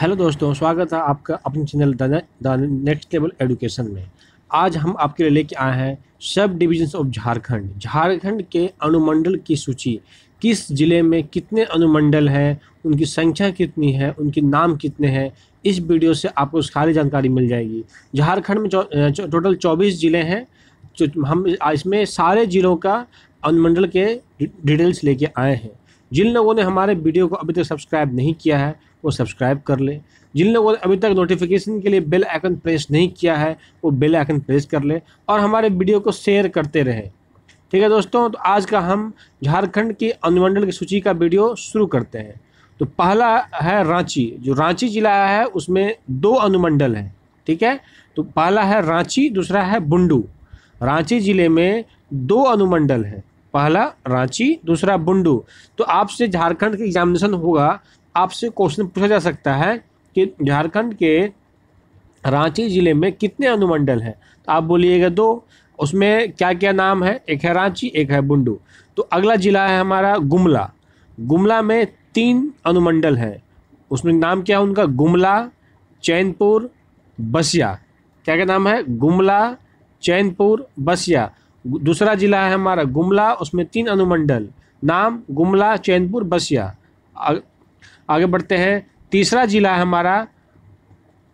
hello दोस्तों स्वागत है आपका अपने channel the next level education में आज हम आपके लिए लेके आए हैं सब डिविजन्स ऑफ झारखंड झारखंड के अनुमंडल की सूची किस ज़िले में कितने अनुमंडल हैं उनकी संख्या कितनी है उनके नाम कितने हैं इस वीडियो से आपको सारी जानकारी मिल जाएगी झारखंड में टोटल चौबीस ज़िले हैं हम इसमें सारे ज़िलों का अनुमंडल के डिटेल्स लेके आए हैं जिन लोगों ने हमारे वीडियो को अभी तक सब्सक्राइब नहीं किया है वो सब्सक्राइब कर ले जिन लोगों ने अभी तक नोटिफिकेशन के लिए बेल आइकन प्रेस नहीं किया है वो बेल आइकन प्रेस कर ले और हमारे वीडियो को शेयर करते रहें ठीक है दोस्तों तो आज का हम झारखंड के अनुमंडल की सूची का वीडियो शुरू करते हैं तो पहला है रांची जो रांची जिला है उसमें दो अनुमंडल हैं ठीक है तो पहला है रांची दूसरा है बुंडू रांची ज़िले में दो अनुमंडल हैं पहला रांची दूसरा बुंडू तो आपसे झारखंड का एग्जामिनेशन होगा आपसे क्वेश्चन पूछा जा सकता है कि झारखंड के रांची ज़िले में कितने अनुमंडल हैं तो आप बोलिएगा दो उसमें क्या क्या नाम है एक है रांची एक है बुंडू तो अगला ज़िला है हमारा गुमला गुमला में तीन अनुमंडल हैं उसमें नाम क्या है उनका गुमला चैनपुर बसिया क्या क्या नाम है गुमला चैनपुर बसिया दूसरा ज़िला है हमारा गुमला उसमें तीन अनुमंडल नाम गुमला चैनपुर बसिया आगे बढ़ते हैं तीसरा ज़िला है हमारा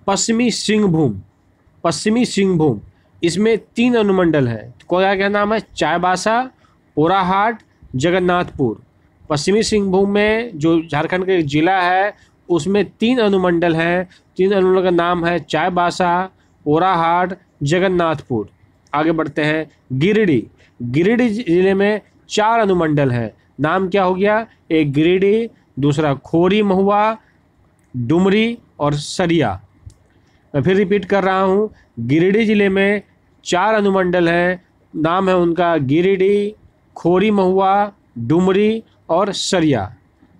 पश्चिमी सिंहभूम पश्चिमी सिंहभूम इसमें तीन अनुमंडल हैं क्या क्या नाम है चायबासा पोराहाट जगन्नाथपुर पश्चिमी सिंहभूम में जो झारखंड का एक ज़िला है उसमें तीन अनुमंडल हैं तीन अनुमंडल का नाम है चायबासा पोराहाट जगन्नाथपुर आगे बढ़ते हैं गिरिडीह गिरिडीह जिले में चार अनुमंडल हैं नाम क्या हो गया एक गिरिडीह दूसरा खोरी महुआ डुमरी और सरिया मैं फिर रिपीट कर रहा हूँ गिरिडीह जिले में चार अनुमंडल हैं नाम है उनका गिरिडीह खोरी महुआ डुमरी और सरिया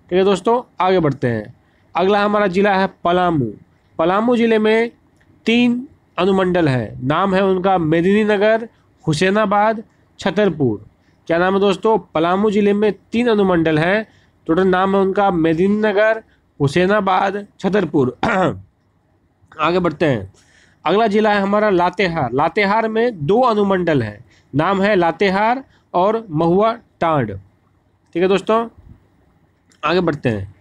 ठीक है दोस्तों आगे बढ़ते हैं अगला हमारा ज़िला है पलामू पलामू ज़िले में तीन अनुमंडल है नाम है उनका मेदिनी नगर हुसैनाबाद छतरपुर क्या नाम है दोस्तों पलामू जिले में तीन अनुमंडल हैं टोटल नाम है उनका मेदिनी नगर हुसैनाबाद छतरपुर आगे बढ़ते हैं अगला जिला है हमारा लातेहार लातेहार में दो अनुमंडल हैं नाम है लातेहार और महुआ टांड ठीक है दोस्तों आगे बढ़ते हैं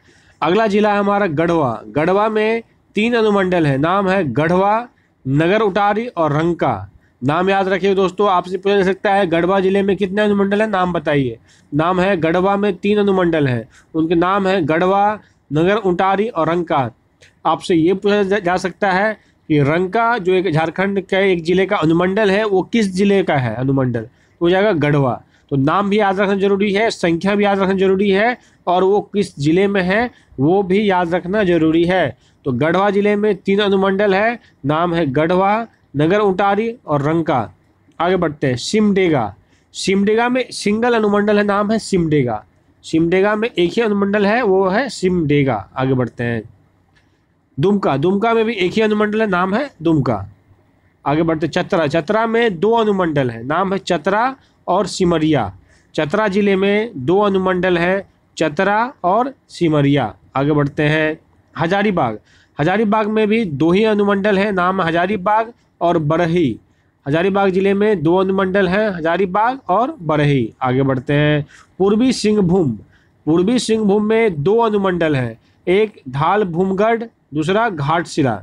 अगला जिला है हमारा गढ़वा गढ़वा में तीन अनुमंडल है नाम है गढ़वा नगर उटारी और रंका नाम याद रखिए दोस्तों आपसे पूछा जा सकता है गढ़वा जिले में कितने अनुमंडल हैं नाम बताइए नाम है गढ़वा में तीन अनुमंडल हैं उनके नाम है गढ़वा नगर उटारी और रंका आपसे ये पूछा जा सकता है कि रंका जो एक झारखंड के एक जिले का अनुमंडल है वो किस जिले का है अनुमंडल तो हो जाएगा गढ़वा तो नाम भी याद रखना जरूरी है संख्या भी याद रखना जरूरी है और वो किस ज़िले में है वो भी याद रखना जरूरी है तो गढ़वा ज़िले में तीन अनुमंडल है नाम है गढ़वा नगर उटारी और रंका आगे बढ़ते हैं सिमडेगा सिमडेगा में सिंगल अनुमंडल है नाम है सिमडेगा सिमडेगा में एक ही अनुमंडल है वो है सिमडेगा आगे बढ़ते हैं दुमका दुमका में भी एक ही अनुमंडल है नाम है दुमका आगे बढ़ते चतरा चतरा में दो अनुमंडल है नाम है चतरा और सिमरिया चतरा ज़िले में दो अनुमंडल है चतरा और सिमरिया आगे बढ़ते हैं हजारीबाग हजारीबाग में भी दो ही अनुमंडल हैं नाम हजारीबाग और बरही हजारीबाग जिले में दो अनुमंडल हैं हजारीबाग और बरही आगे बढ़ते हैं पूर्वी सिंहभूम पूर्वी सिंहभूम में दो अनुमंडल हैं एक ढाल भूमगढ़ दूसरा घाटशिला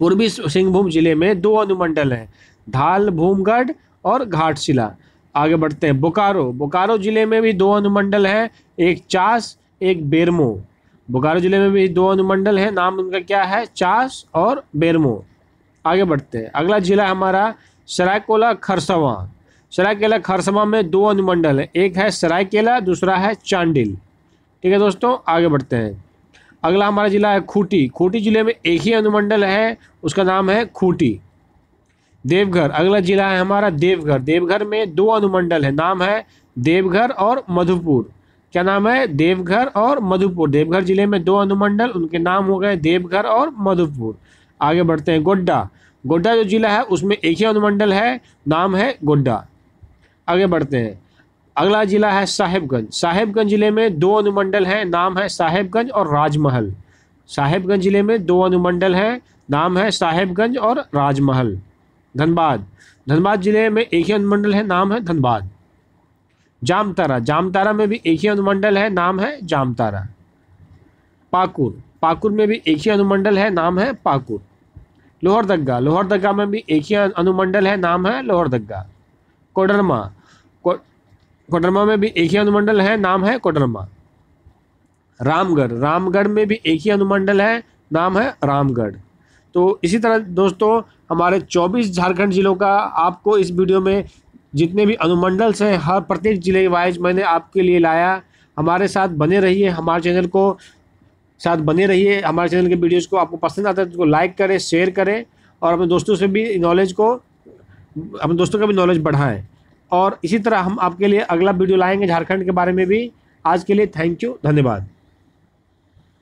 पूर्वी सिंहभूम जिले में दो अनुमंडल हैं ढाल भूमगढ़ और घाटशिला आगे बढ़ते हैं बोकारो बोकारो ज़िले में भी दो अनुमंडल हैं एक चास एक बेरमो बोकारो ज़िले में भी दो अनुमंडल हैं नाम उनका क्या है चास और बेरमो आगे बढ़ते हैं अगला जिला हमारा सरायकोला खरसवा सरायकेला खरसवा में दो अनुमंडल हैं एक है सरायकेला दूसरा है चांडिल ठीक है दोस्तों आगे बढ़ते हैं अगला हमारा जिला है खूटी खूटी जिले में एक ही अनुमंडल है उसका नाम है खूटी देवघर अगला जिला है हमारा देवघर देवघर में दो अनुमंडल है नाम है देवघर और मधुपुर क्या नाम है देवघर और मधुपुर देवघर जिले में दो अनुमंडल उनके नाम हो गए देवघर और मधुपुर आगे बढ़ते हैं गोड्डा गोड्डा जो जिला है उसमें एक ही अनुमंडल है नाम है गोड्डा आगे बढ़ते हैं अगला जिला है साहेबगंज साहेबगंज जिले में दो अनुमंडल हैं नाम है साहेबगंज और राजमहल साहेबगंज जिले में दो अनुमंडल हैं नाम है साहेबगंज और राजमहल धनबाद धनबाद जिले में एक ही अनुमंडल है नाम है धनबाद जामतारा जामतारा में भी एक ही अनुमंडल है नाम है जामतारा पाकुर पाकुर में भी एक ही अनुमंडल है नाम है पाकुर लोहरदगा लोहरदगा में भी एक ही अनुमंडल है नाम है लोहरदगा कोडरमा कोडरमा में भी एक ही अनुमंडल है नाम है कोडरमा रामगढ़ रामगढ़ में भी एक ही अनुमंडल है नाम है रामगढ़ तो इसी तरह दोस्तों हमारे 24 झारखंड ज़िलों का आपको इस वीडियो में जितने भी अनुमंडल्स हैं हर प्रत्येक ज़िले वाइज मैंने आपके लिए लाया हमारे साथ बने रहिए हमारे चैनल को साथ बने रहिए हमारे चैनल के वीडियोज़ को आपको पसंद आता है तो उसको लाइक करें शेयर करें और अपने दोस्तों से भी नॉलेज को अपने दोस्तों का भी नॉलेज बढ़ाएँ और इसी तरह हम आपके लिए अगला वीडियो लाएंगे झारखंड के बारे में भी आज के लिए थैंक यू धन्यवाद